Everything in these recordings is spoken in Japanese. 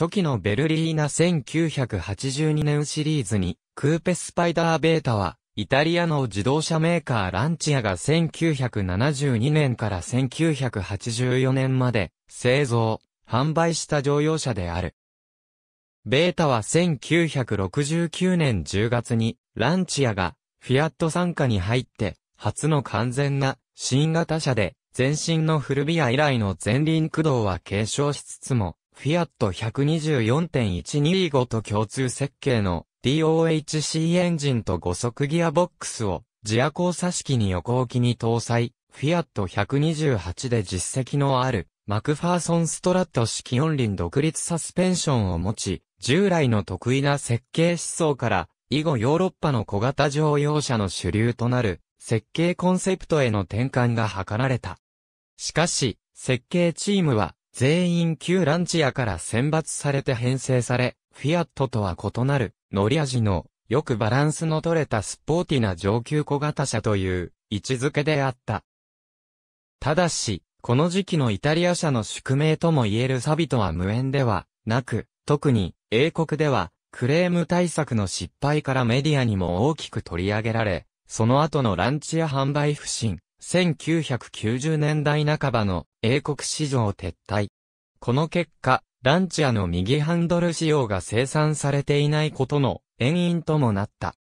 初期のベルリーナ1982年シリーズに、クーペスパイダーベータは、イタリアの自動車メーカーランチアが1972年から1984年まで製造、販売した乗用車である。ベータは1969年10月にランチアがフィアット傘下に入って初の完全な新型車で全身のフルビア以来の前輪駆動は継承しつつもフィアット124.125と共通設計の DOHC エンジンと5速ギアボックスを自ア交差式に横置きに搭載、フィアット128で実績のあるマクファーソンストラット式四輪独立サスペンションを持ち、従来の得意な設計思想から以後ヨーロッパの小型乗用車の主流となる設計コンセプトへの転換が図られた。しかし、設計チームは全員旧ランチアから選抜されて編成され、フィアットとは異なる、乗り味の、よくバランスの取れたスポーティな上級小型車という、位置づけであった。ただし、この時期のイタリア車の宿命とも言えるサビとは無縁ではなく、特に英国ではクレーム対策の失敗からメディアにも大きく取り上げられ、その後のランチや販売不振、1990年代半ばの英国市場撤退。この結果、ランチアの右ハンドル仕様が生産されていないことの遠因ともなった。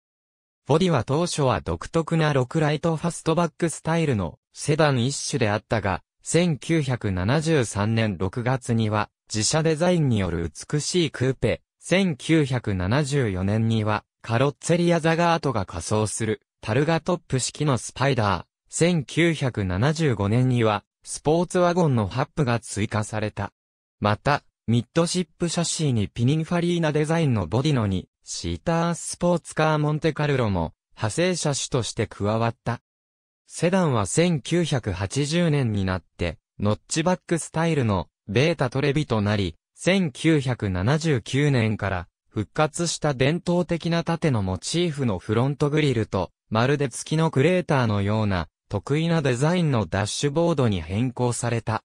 ボディは当初は独特な6ライトファストバックスタイルのセダン一種であったが、1973年6月には自社デザインによる美しいクーペ、1974年にはカロッツェリアザガートが仮装するタルガトップ式のスパイダー、1975年には、スポーツワゴンのハップが追加された。また、ミッドシップシャシーにピニンファリーナデザインのボディのに、シータースポーツカーモンテカルロも、派生車種として加わった。セダンは1980年になって、ノッチバックスタイルのベータトレビとなり、1979年から復活した伝統的な縦のモチーフのフロントグリルと、まるで月のクレーターのような得意なデザインのダッシュボードに変更された。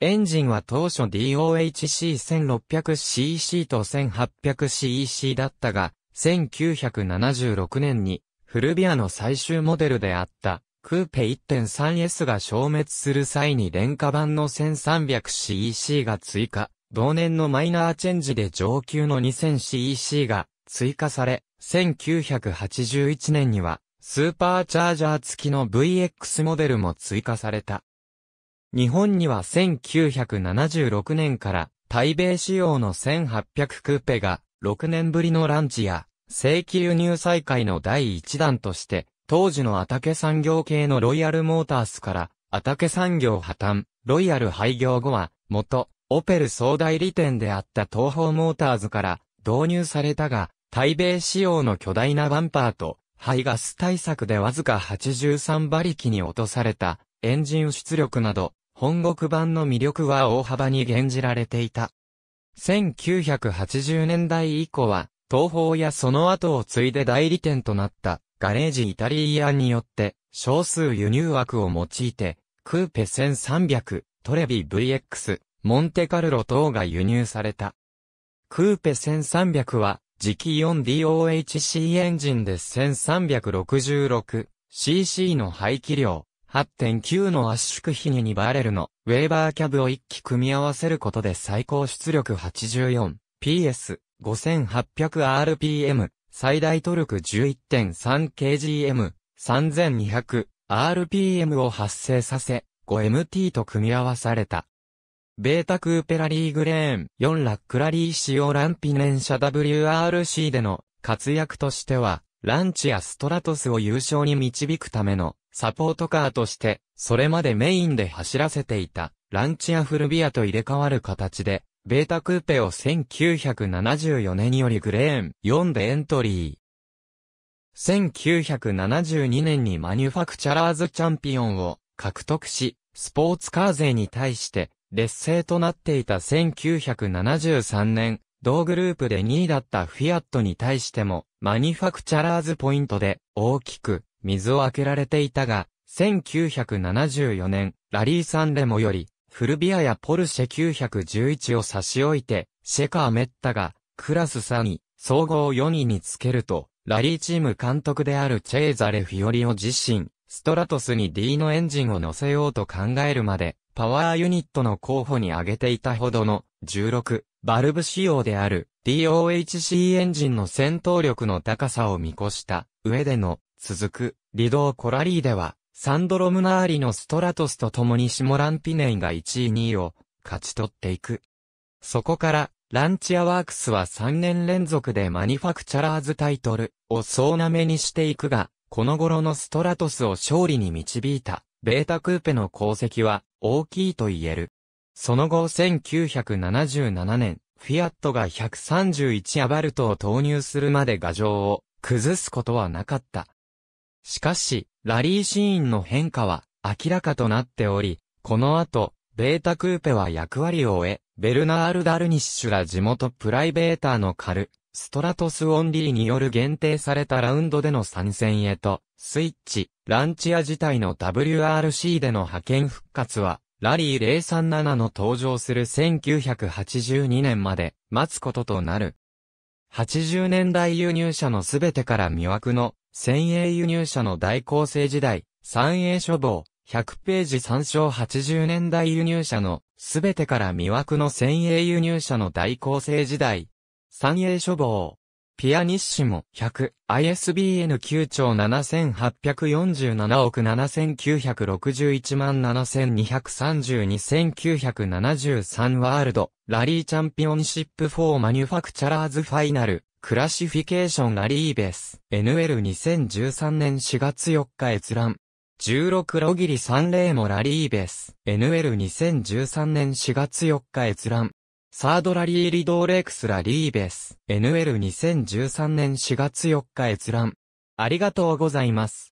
エンジンは当初 DOHC1600cc と 1800cc だったが、1976年にフルビアの最終モデルであったクーペ 1.3S が消滅する際に廉価版の 1300cc が追加、同年のマイナーチェンジで上級の 2000cc が追加され、1981年にはスーパーチャージャー付きの VX モデルも追加された。日本には1976年から台米仕様の1800クーペが6年ぶりのランチや正規輸入再開の第1弾として当時のアタケ産業系のロイヤルモータースからアタケ産業破綻、ロイヤル廃業後は元オペル総代理店であった東方モーターズから導入されたが、台米仕様の巨大なバンパーと排ガス対策でわずか83馬力に落とされたエンジン出力など、本国版の魅力は大幅に減じられていた。1980年代以降は、東方やその後を継いで代理店となったガレージイタリアンによって少数輸入枠を用いてクーペ1300、トレビ VX、モンテカルロ等が輸入された。クーペ1300は磁気 4DOHC エンジンで 1366cc の排気量、8.9の圧縮比に2バレルのウェーバーキャブを一機組み合わせることで最高出力 84PS5800rpm、最大トルク 11.3kgm、3200rpm を発生させ、5MT と組み合わされた。ベータクーペラリーグレーン、4ラックラリー仕様ランピネン社 WRC での活躍としては、ランチやストラトスを優勝に導くためのサポートカーとして、それまでメインで走らせていたランチやフルビアと入れ替わる形で、ベータクーペを1974年よりグレーン4でエントリー。1972年にマニュファクチャラーズチャンピオンを獲得し、スポーツカー勢に対して劣勢となっていた1973年、同グループで2位だったフィアットに対しても、マニファクチャラーズポイントで大きく水を開けられていたが、1974年、ラリー・サンレモより、フルビアやポルシェ911を差し置いて、シェカー・メッタが、クラス3位、総合4位につけると、ラリーチーム監督であるチェーザレ・フィオリオ自身、ストラトスに D のエンジンを乗せようと考えるまで、パワーユニットの候補に挙げていたほどの16バルブ仕様である DOHC エンジンの戦闘力の高さを見越した上での続くリドーコラリーではサンドロムナーリのストラトスと共にシモランピネイが1位2位を勝ち取っていく。そこからランチアワークスは3年連続でマニファクチャラーズタイトルを総なめにしていくが、この頃のストラトスを勝利に導いたベータクーペの功績は大きいと言える。その後1977年、フィアットが131アバルトを投入するまで画像を崩すことはなかった。しかし、ラリーシーンの変化は明らかとなっており、この後、ベータクーペは役割を終え、ベルナール・ダルニッシュら地元プライベーターのカル、ストラトスオンリーによる限定されたラウンドでの参戦へと、スイッチ、ランチア自体の WRC での派遣復活は、ラリー037の登場する1982年まで待つこととなる。80年代輸入車のすべてから魅惑の、先鋭輸入車の大構成時代、三栄処方、100ページ参照80年代輸入車の、すべてから魅惑の先鋭輸入車の大構成時代三鋭処方1 0 0ページ参照8 0年代輸入車のすべてから魅惑の先鋭輸入車の大構成時代三栄書房。ピアニッシモ100、ISBN 9兆7847億7961万7232973ワールド、ラリーチャンピオンシップ4マニュファクチャラーズファイナル、クラシフィケーションラリーベス、NL2013 年4月4日閲覧。16ロギリ3イもラリーベス、NL2013 年4月4日閲覧。サードラリーリドーレクスラリーベス NL2013 年4月4日閲覧。ありがとうございます。